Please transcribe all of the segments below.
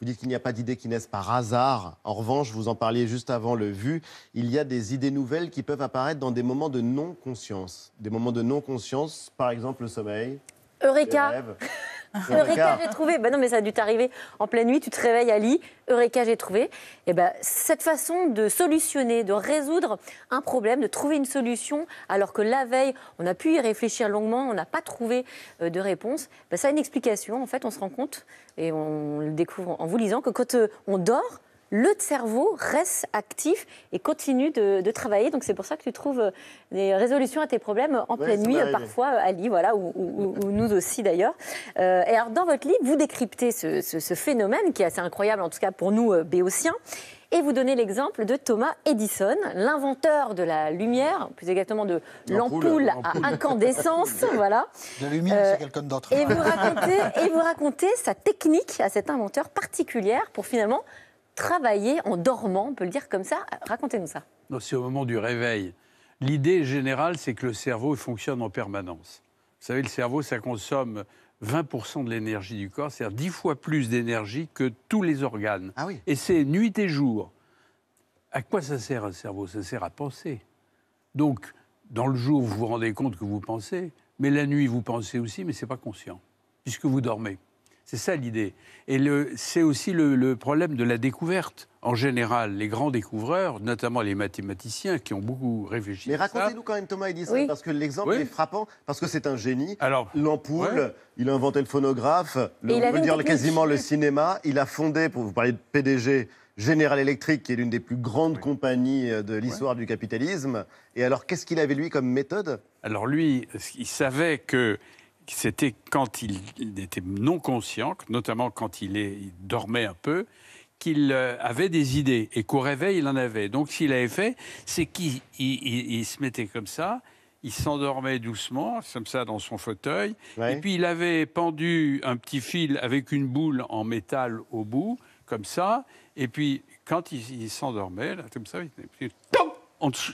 Vous dites qu'il n'y a pas d'idées qui naissent par hasard. En revanche, vous en parliez juste avant le vu, il y a des idées nouvelles qui peuvent apparaître dans des moments de non-conscience. Des moments de non-conscience, par exemple le sommeil. Eureka Eureka, j'ai trouvé. Ben non, mais ça a dû t'arriver en pleine nuit, tu te réveilles à lit, Eureka, j'ai trouvé. Et eh ben, cette façon de solutionner, de résoudre un problème, de trouver une solution, alors que la veille, on a pu y réfléchir longuement, on n'a pas trouvé euh, de réponse, bah, ça a une explication. En fait, on se rend compte, et on le découvre en vous lisant, que quand euh, on dort, le cerveau reste actif et continue de, travailler. Donc c'est pour ça que tu trouves euh, des résolutions à tes problèmes en pleine nuit, parfois, Ali, voilà, ou, nous aussi d'ailleurs. Euh, et alors dans votre livre, vous décryptez ce, phénomène qui est assez incroyable, en tout cas pour nous euh, béotiens. Et vous donnez l'exemple de Thomas Edison, l'inventeur de la lumière, plus exactement de l'ampoule à incandescence. voilà. La lumière, c'est quelqu'un d'autre. Et, et vous racontez sa technique à cet inventeur particulière pour finalement travailler en dormant, on peut le dire comme ça. Racontez-nous ça. C'est au moment du réveil. L'idée générale, c'est que le cerveau fonctionne en permanence. Vous savez, le cerveau, ça consomme 20% de l'énergie du corps, c'est-à-dire 10 fois plus d'énergie que tous les organes. Ah et c'est nuit et jour. À quoi ça sert un cerveau Ça sert à penser. Donc, dans le jour, vous vous rendez compte que vous pensez, mais la nuit, vous pensez aussi, mais ce n'est pas conscient, puisque vous dormez. C'est ça l'idée. Et c'est aussi le, problème de la découverte. En général, les grands découvreurs, notamment les mathématiciens qui ont beaucoup réfléchi. Mais racontez-nous quand même Thomas Edison, parce que l'exemple est frappant, parce que c'est un génie. l'ampoule, il a inventé le phonographe, on peut dire quasiment le cinéma. Il a fondé, pour vous parler de PDG, General Electric, qui est l'une des plus grandes compagnies euh, de l'histoire du capitalisme. Et alors, qu'est-ce qu'il avait lui comme méthode Alors lui, il savait que c'était quand il, était non conscient, notamment quand il, dormait un peu, qu'il euh, avait des idées et qu'au réveil, il en avait. Donc, s'il avait fait, c'est qu'il il, se mettait comme ça, il s'endormait doucement, comme ça, dans son fauteuil. Et puis, il avait pendu un petit fil avec une boule en métal au bout, comme ça. Et puis, quand il, s'endormait, comme ça, il,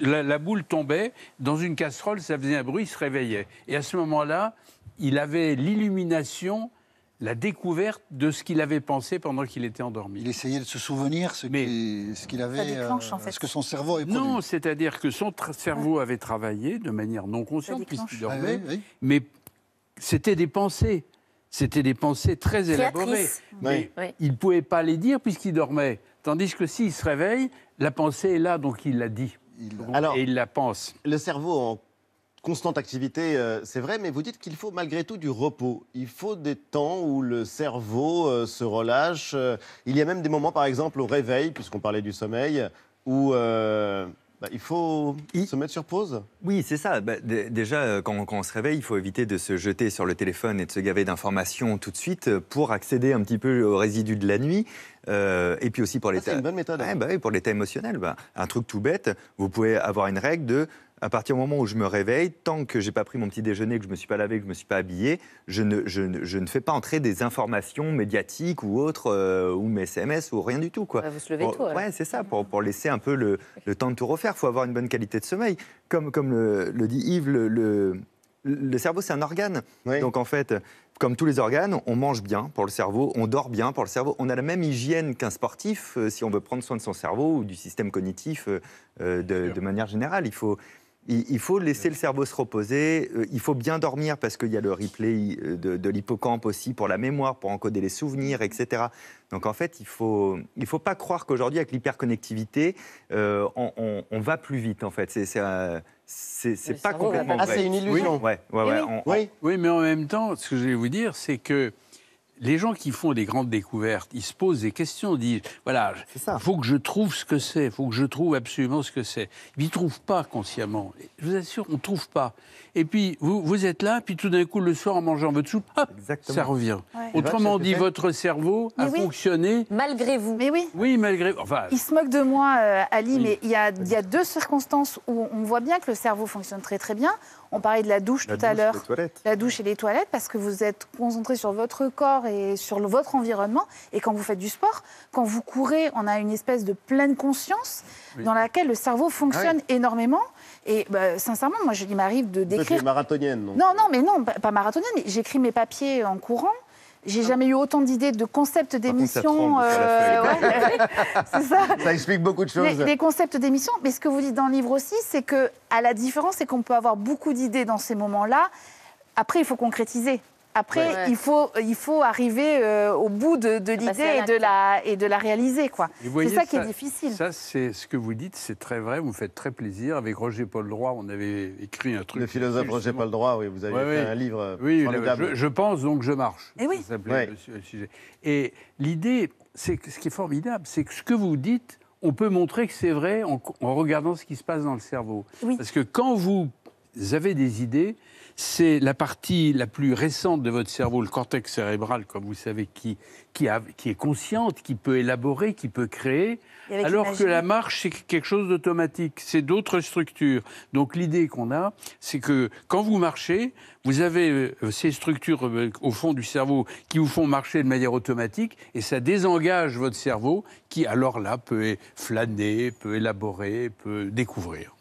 la, boule tombait dans une casserole, ça faisait un bruit, il se réveillait. Et à ce moment-là, il avait l'illumination, la découverte de ce qu'il avait pensé pendant qu'il était endormi. Il essayait de se souvenir ce qu'il avait, euh, ce que son cerveau est Non, c'est-à-dire que son cerveau avait travaillé de manière non consciente puisqu'il ah dormait, mais c'était des pensées. C'était des pensées très élaborées. Mais il ne pouvait pas les dire puisqu'il dormait. Tandis que s'il se réveille, la pensée est là, donc il l'a dit. Alors, il la pense. Le cerveau en constante activité, euh, c'est vrai, mais vous dites qu'il faut malgré tout du repos. Il faut des temps où le cerveau euh, se relâche. Euh, il y a même des moments, par exemple, au réveil, puisqu'on parlait du sommeil, où bah, il faut se mettre sur pause Oui, c'est ça. Bah, déjà, euh, quand, on se réveille, il faut éviter de se jeter sur le téléphone et de se gaver d'informations tout de suite euh, pour accéder un petit peu aux résidus de la nuit. Euh, et puis aussi pour les. Ah, c'est une bonne méthode. Bah pour l'état émotionnel, un truc tout bête, vous pouvez avoir une règle de à partir du moment où je me réveille, tant que j'ai pas pris mon petit déjeuner, que je me suis pas lavé, que je me suis pas habillé, je ne, je ne, je ne fais pas entrer des informations médiatiques ou autres, euh, ou mes SMS, ou rien du tout. Quoi. Bah, vous se levez tôt. Ouais, c'est ça, pour, mmh. pour, laisser un peu le, temps de tout refaire. Il faut avoir une bonne qualité de sommeil. Comme, comme le, dit Yves, le, le, cerveau, c'est un organe. Donc en fait, comme tous les organes, on mange bien pour le cerveau, on dort bien pour le cerveau, on a la même hygiène qu'un sportif euh, si on veut prendre soin de son cerveau ou du système cognitif euh, de, de manière générale. Il faut il faut laisser le cerveau se reposer, euh, il faut bien dormir parce qu'il y a le replay euh, de, de l'hippocampe aussi pour la mémoire, pour encoder les souvenirs, mm. etc. Donc en fait, il ne faut, il faut pas croire qu'aujourd'hui, avec l'hyperconnectivité, euh, on, va plus vite en fait. C'est pas complètement vrai. Ah, c'est une illusion. Eh oui, oui, mais en même temps, ce que je vais vous dire, c'est que les gens qui font des grandes découvertes, ils se posent des questions, disent voilà, il faut que je trouve ce que c'est, il faut que je trouve absolument ce que c'est. Ils ne trouvent pas consciemment. Je vous assure, on ne trouve pas. Et puis, vous, êtes là, puis tout d'un coup, le soir, en mangeant votre soupe, hop, ça revient. Autrement dit, votre cerveau a fonctionné. Malgré vous. Mais oui. Oui, malgré Enfin, il se moque de moi, euh, Ali, mais il y, a, deux circonstances où on voit bien que le cerveau fonctionne très très bien. On parlait de la douche tout à l'heure. La douche et les toilettes, parce que vous êtes concentré sur votre corps et sur votre environnement. Et quand vous faites du sport, quand vous courez, on a une espèce de pleine conscience dans laquelle le cerveau fonctionne ah énormément. Et bah, sincèrement, moi, il m'arrive de décrire. marathonienne, non Non, non, mais non, pas marathonienne. J'écris mes papiers en courant. J'ai ah jamais eu autant d'idées de concepts d'émissions. Euh, c'est ça. Ça explique beaucoup de choses. Des concepts d'émissions. Mais ce que vous dites dans le livre aussi, c'est que à la différence, c'est qu'on peut avoir beaucoup d'idées dans ces moments-là. Après, il faut concrétiser. Après, il, faut, il faut arriver euh, au bout de, l'idée et, de la, et de la réaliser. quoi. C'est ça, qui est difficile. Ça, c'est ce que vous dites, c'est très vrai, vous me faites très plaisir. Avec Roger Paul Droit, on avait écrit un truc. Le philosophe Roger Paul Droit, oui, vous avez fait un livre. Oui, je, pense donc je marche. Et eh oui. le sujet. Et l'idée, c'est ce qui est formidable, c'est que ce que vous dites, on peut montrer que c'est vrai en, regardant ce qui se passe dans le cerveau. Parce que quand vous avez des idées, c'est la partie la plus récente de votre cerveau, le cortex cérébral, comme vous savez, qui, est consciente, qui peut élaborer, qui peut créer, alors que la marche, c'est quelque chose d'automatique, c'est d'autres structures. Donc l'idée qu'on a, c'est que quand vous marchez, vous avez euh, ces structures euh, au fond du cerveau qui vous font marcher de manière automatique, et ça désengage votre cerveau, qui alors là peut flâner, peut élaborer, peut découvrir.